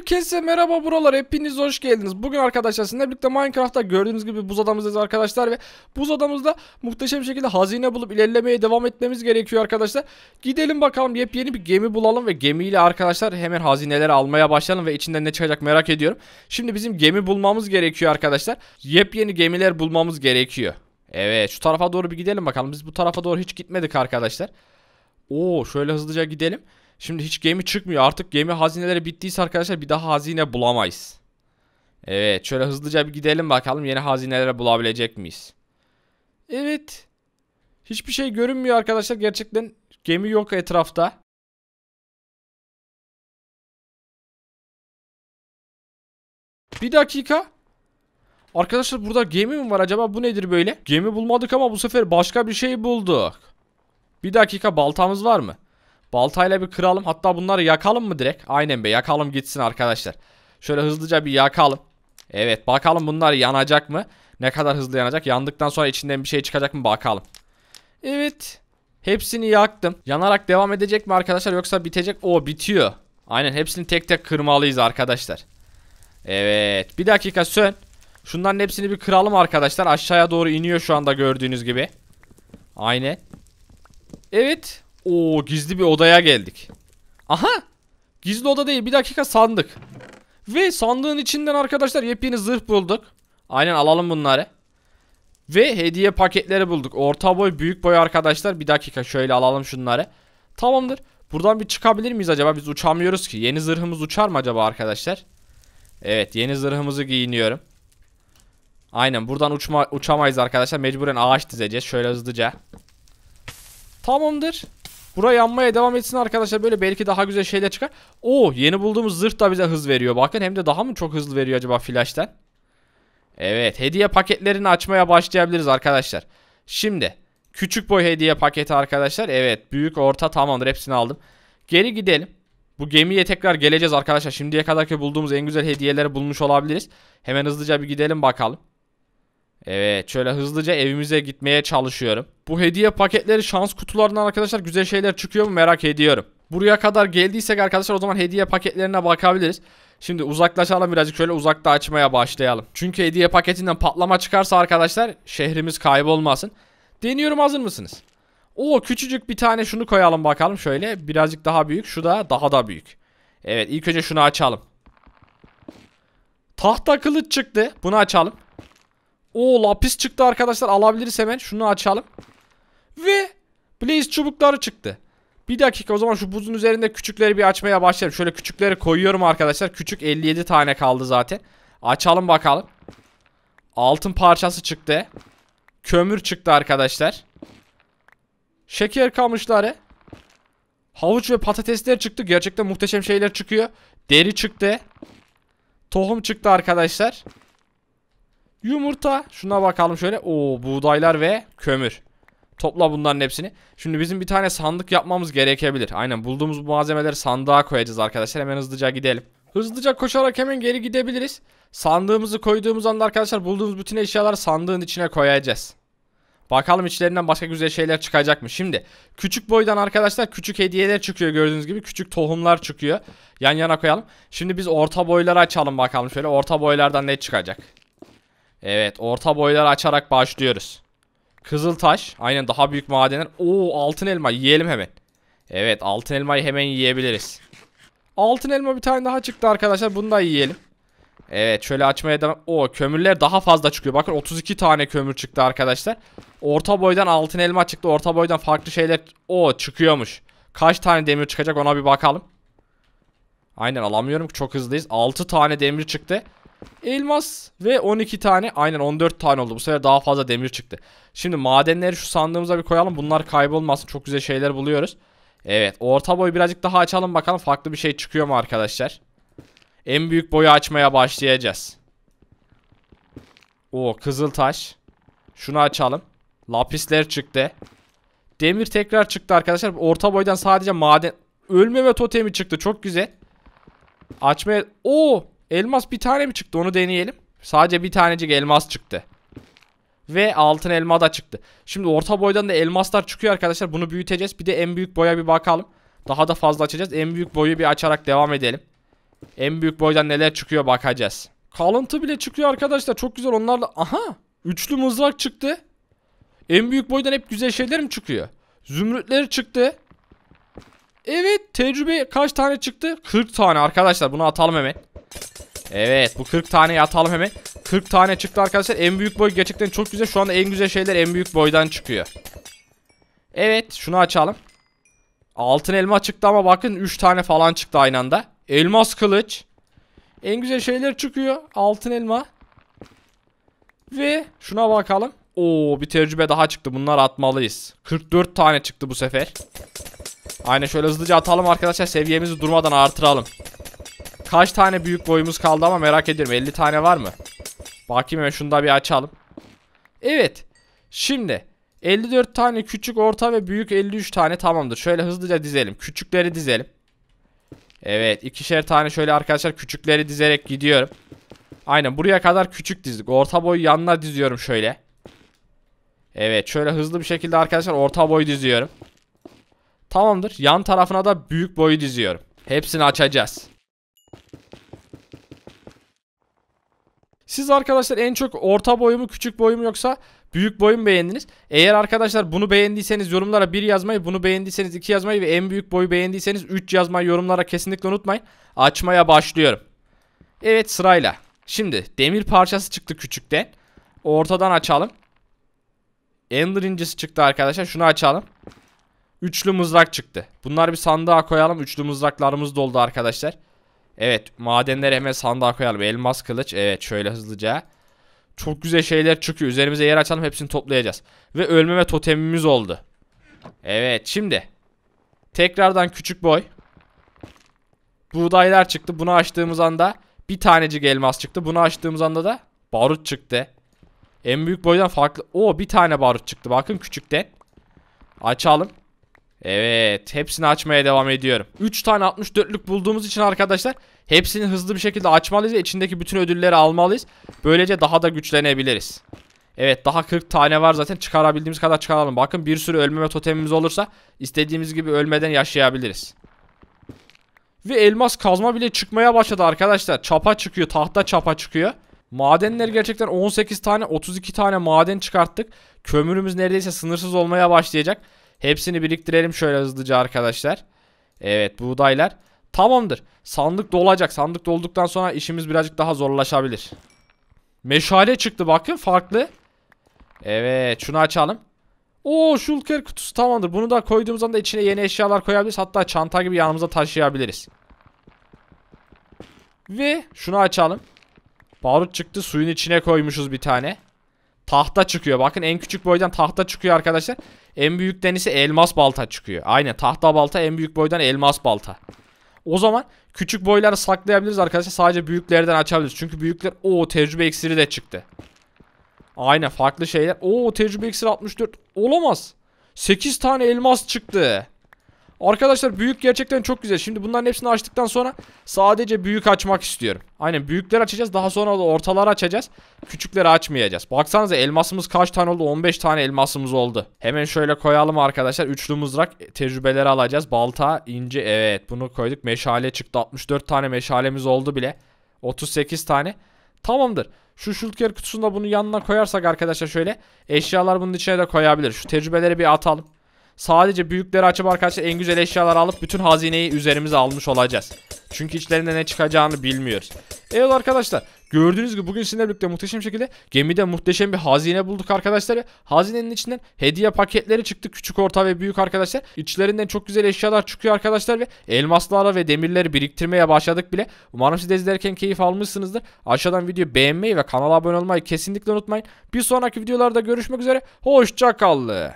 Herkese merhaba buralar hepiniz hoş geldiniz. Bugün arkadaşlar sizinle birlikte Minecraft'ta gördüğünüz gibi buz adamızdayız arkadaşlar ve buz adamızda muhteşem şekilde hazine bulup ilerlemeye devam etmemiz gerekiyor arkadaşlar. Gidelim bakalım yepyeni bir gemi bulalım ve gemiyle arkadaşlar hemen hazineleri almaya başlayalım ve içinden ne çıkacak merak ediyorum. Şimdi bizim gemi bulmamız gerekiyor arkadaşlar. Yepyeni gemiler bulmamız gerekiyor. Evet şu tarafa doğru bir gidelim bakalım. Biz bu tarafa doğru hiç gitmedik arkadaşlar. Oo şöyle hızlıca gidelim. Şimdi hiç gemi çıkmıyor. Artık gemi hazineleri bittiyse arkadaşlar bir daha hazine bulamayız. Evet şöyle hızlıca bir gidelim bakalım yeni hazinelere bulabilecek miyiz? Evet. Hiçbir şey görünmüyor arkadaşlar. Gerçekten gemi yok etrafta. Bir dakika. Arkadaşlar burada gemi mi var acaba? Bu nedir böyle? Gemi bulmadık ama bu sefer başka bir şey bulduk. Bir dakika baltamız var mı? Baltayla bir kıralım. Hatta bunları yakalım mı direkt? Aynen be yakalım gitsin arkadaşlar. Şöyle hızlıca bir yakalım. Evet bakalım bunlar yanacak mı? Ne kadar hızlı yanacak? Yandıktan sonra içinden bir şey çıkacak mı bakalım. Evet. Hepsini yaktım. Yanarak devam edecek mi arkadaşlar yoksa bitecek? O bitiyor. Aynen hepsini tek tek kırmalıyız arkadaşlar. Evet. Bir dakika sön. Şunların hepsini bir kıralım arkadaşlar. Aşağıya doğru iniyor şu anda gördüğünüz gibi. Aynen. Evet. Oo gizli bir odaya geldik. Aha! Gizli oda değil bir dakika sandık. Ve sandığın içinden arkadaşlar yepyeni zırh bulduk. Aynen alalım bunları. Ve hediye paketleri bulduk. Orta boy büyük boy arkadaşlar. Bir dakika şöyle alalım şunları. Tamamdır. Buradan bir çıkabilir miyiz acaba? Biz uçamıyoruz ki. Yeni zırhımız uçar mı acaba arkadaşlar? Evet yeni zırhımızı giyiniyorum. Aynen buradan uçma, uçamayız arkadaşlar. Mecburen ağaç dizeceğiz. Şöyle hızlıca. Tamamdır. Buraya yanmaya devam etsin arkadaşlar. Böyle belki daha güzel şeyler çıkar. Oo yeni bulduğumuz zırh da bize hız veriyor. Bakın hem de daha mı çok hızlı veriyor acaba flash'ten? Evet hediye paketlerini açmaya başlayabiliriz arkadaşlar. Şimdi küçük boy hediye paketi arkadaşlar. Evet büyük orta tamamdır hepsini aldım. Geri gidelim. Bu gemiye tekrar geleceğiz arkadaşlar. Şimdiye kadarki bulduğumuz en güzel hediyeleri bulmuş olabiliriz. Hemen hızlıca bir gidelim bakalım. Evet şöyle hızlıca evimize gitmeye çalışıyorum. Bu hediye paketleri şans kutularından arkadaşlar güzel şeyler çıkıyor mu merak ediyorum. Buraya kadar geldiysek arkadaşlar o zaman hediye paketlerine bakabiliriz. Şimdi uzaklaşalım birazcık şöyle uzakta açmaya başlayalım. Çünkü hediye paketinden patlama çıkarsa arkadaşlar şehrimiz kaybolmasın. Deniyorum hazır mısınız? Oo küçücük bir tane şunu koyalım bakalım şöyle. Birazcık daha büyük. Şu da daha da büyük. Evet ilk önce şunu açalım. Tahta kılıç çıktı. Bunu açalım. O lapis çıktı arkadaşlar. Alabiliriz hemen. Şunu açalım. Ve blaze çubukları çıktı. Bir dakika o zaman şu buzun üzerinde küçükleri bir açmaya başlayalım. Şöyle küçükleri koyuyorum arkadaşlar. Küçük 57 tane kaldı zaten. Açalım bakalım. Altın parçası çıktı. Kömür çıktı arkadaşlar. Şeker kamışları. Havuç ve patatesler çıktı. Gerçekten muhteşem şeyler çıkıyor. Deri çıktı. Tohum çıktı arkadaşlar. Yumurta. Şuna bakalım şöyle. Oo buğdaylar ve kömür. Topla bunların hepsini. Şimdi bizim bir tane sandık yapmamız gerekebilir. Aynen bulduğumuz malzemeleri sandığa koyacağız arkadaşlar. Hemen hızlıca gidelim. Hızlıca koşarak hemen geri gidebiliriz. Sandığımızı koyduğumuz anda arkadaşlar bulduğumuz bütün eşyaları sandığın içine koyacağız. Bakalım içlerinden başka güzel şeyler çıkacak mı? Şimdi küçük boydan arkadaşlar küçük hediyeler çıkıyor gördüğünüz gibi. Küçük tohumlar çıkıyor. Yan yana koyalım. Şimdi biz orta boyları açalım bakalım şöyle. Orta boylardan ne çıkacak? Evet orta boyları açarak başlıyoruz. Kızıltaş. Aynen daha büyük madenler. Oo altın elma yiyelim hemen. Evet altın elmayı hemen yiyebiliriz. Altın elma bir tane daha çıktı arkadaşlar. Bunu da yiyelim. Evet şöyle açmaya devam. O kömürler daha fazla çıkıyor. Bakın 32 tane kömür çıktı arkadaşlar. Orta boydan altın elma çıktı. Orta boydan farklı şeyler o çıkıyormuş. Kaç tane demir çıkacak ona bir bakalım. Aynen alamıyorum ki çok hızlıyız. 6 tane demir çıktı elmas ve 12 tane aynen 14 tane oldu. Bu sefer daha fazla demir çıktı. Şimdi madenleri şu sandığımıza bir koyalım. Bunlar kaybolmasın. Çok güzel şeyler buluyoruz. Evet orta boy birazcık daha açalım bakalım farklı bir şey çıkıyor mu arkadaşlar. En büyük boyu açmaya başlayacağız. O kızıl taş. Şunu açalım. Lapisler çıktı. Demir tekrar çıktı arkadaşlar. Orta boydan sadece maden ölmeme totemi çıktı. Çok güzel. Açmaya... Oo! Elmas bir tane mi çıktı onu deneyelim. Sadece bir tanecik elmas çıktı. Ve altın elma da çıktı. Şimdi orta boydan da elmaslar çıkıyor arkadaşlar. Bunu büyüteceğiz. Bir de en büyük boya bir bakalım. Daha da fazla açacağız. En büyük boyu bir açarak devam edelim. En büyük boydan neler çıkıyor bakacağız. Kalıntı bile çıkıyor arkadaşlar. Çok güzel onlarla. Aha! Üçlü mızrak çıktı. En büyük boydan hep güzel şeyler mi çıkıyor? Zümrütler çıktı. Evet. Tecrübe kaç tane çıktı? 40 tane arkadaşlar. Bunu atalım hemen. Evet bu 40 tane atalım hemen. 40 tane çıktı arkadaşlar. En büyük boy gerçekten çok güzel. Şu anda en güzel şeyler en büyük boydan çıkıyor. Evet şunu açalım. Altın elma çıktı ama bakın 3 tane falan çıktı aynı anda. Elmas kılıç. En güzel şeyler çıkıyor. Altın elma. Ve şuna bakalım. Oo bir tecrübe daha çıktı. Bunlar atmalıyız. 44 tane çıktı bu sefer. Aynen şöyle hızlıca atalım arkadaşlar. Seviyemizi durmadan artıralım. Kaç tane büyük boyumuz kaldı ama merak ediyorum. 50 tane var mı? Bakayım hemen şunu da bir açalım. Evet. Şimdi 54 tane küçük, orta ve büyük 53 tane tamamdır. Şöyle hızlıca dizelim. Küçükleri dizelim. Evet, ikişer tane şöyle arkadaşlar küçükleri dizerek gidiyorum. Aynen buraya kadar küçük dizdik. Orta boyu yanına diziyorum şöyle. Evet, şöyle hızlı bir şekilde arkadaşlar orta boyu diziyorum. Tamamdır. Yan tarafına da büyük boyu diziyorum. Hepsini açacağız. Siz arkadaşlar en çok orta boy mu küçük boy mu yoksa büyük boy mu beğendiniz? Eğer arkadaşlar bunu beğendiyseniz yorumlara 1 yazmayı, bunu beğendiyseniz 2 yazmayı ve en büyük boyu beğendiyseniz 3 yazmayı yorumlara kesinlikle unutmayın. Açmaya başlıyorum. Evet sırayla. Şimdi demir parçası çıktı küçükten. Ortadan açalım. Ender incisi çıktı arkadaşlar. Şunu açalım. Üçlü mızrak çıktı. Bunlar bir sandığa koyalım. Üçlü mızraklarımız doldu arkadaşlar. Arkadaşlar. Evet madenleri hemen sandığa koyalım. Elmas kılıç. Evet şöyle hızlıca. Çok güzel şeyler çıkıyor. Üzerimize yer açalım hepsini toplayacağız. Ve ölmeme totemimiz oldu. Evet şimdi. Tekrardan küçük boy. Buğdaylar çıktı. Bunu açtığımız anda bir tanecik elmas çıktı. Bunu açtığımız anda da barut çıktı. En büyük boydan farklı. O bir tane barut çıktı. Bakın küçükten. Açalım. Evet hepsini açmaya devam ediyorum. 3 tane 64'lük bulduğumuz için arkadaşlar hepsini hızlı bir şekilde açmalıyız ve içindeki bütün ödülleri almalıyız. Böylece daha da güçlenebiliriz. Evet daha 40 tane var zaten çıkarabildiğimiz kadar çıkaralım. Bakın bir sürü ölmeme totemimiz olursa istediğimiz gibi ölmeden yaşayabiliriz. Ve elmas kazma bile çıkmaya başladı arkadaşlar. Çapa çıkıyor tahta çapa çıkıyor. Madenler gerçekten 18 tane 32 tane maden çıkarttık. Kömürümüz neredeyse sınırsız olmaya başlayacak. Hepsini biriktirelim şöyle hızlıca arkadaşlar. Evet buğdaylar. Tamamdır. Sandık dolacak. Sandık dolduktan sonra işimiz birazcık daha zorlaşabilir. Meşale çıktı bakın farklı. Evet şunu açalım. Oo şulker kutusu tamamdır. Bunu da koyduğumuz anda içine yeni eşyalar koyabiliriz. Hatta çanta gibi yanımıza taşıyabiliriz. Ve şunu açalım. Barut çıktı suyun içine koymuşuz bir tane tahta çıkıyor. Bakın en küçük boydan tahta çıkıyor arkadaşlar. En büyükten ise elmas balta çıkıyor. Aynen tahta balta en büyük boydan elmas balta. O zaman küçük boyları saklayabiliriz arkadaşlar. Sadece büyüklerden açabiliriz. Çünkü büyükler o tecrübe iksiri de çıktı. Aynen farklı şeyler. O tecrübe iksiri 64. Olamaz. 8 tane elmas çıktı. Arkadaşlar büyük gerçekten çok güzel. Şimdi bunların hepsini açtıktan sonra sadece büyük açmak istiyorum. Aynen büyükleri açacağız. Daha sonra da ortaları açacağız. Küçükleri açmayacağız. Baksanıza elmasımız kaç tane oldu? 15 tane elmasımız oldu. Hemen şöyle koyalım arkadaşlar. Üçlü mızrak tecrübeleri alacağız. Balta, ince evet bunu koyduk. Meşale çıktı. 64 tane meşalemiz oldu bile. 38 tane. Tamamdır. Şu şulker kutusunda bunu yanına koyarsak arkadaşlar şöyle eşyalar bunun içine de koyabilir. Şu tecrübeleri bir atalım. Sadece büyükleri açıp arkadaşlar en güzel eşyalar alıp bütün hazineyi üzerimize almış olacağız. Çünkü içlerinde ne çıkacağını bilmiyoruz. Evet arkadaşlar gördüğünüz gibi bugün sizinle birlikte muhteşem şekilde gemide muhteşem bir hazine bulduk arkadaşlar. Hazinenin içinden hediye paketleri çıktı küçük orta ve büyük arkadaşlar. İçlerinden çok güzel eşyalar çıkıyor arkadaşlar ve elmasları ve demirleri biriktirmeye başladık bile. Umarım siz de izlerken keyif almışsınızdır. Aşağıdan video beğenmeyi ve kanala abone olmayı kesinlikle unutmayın. Bir sonraki videolarda görüşmek üzere. Hoşçakalın.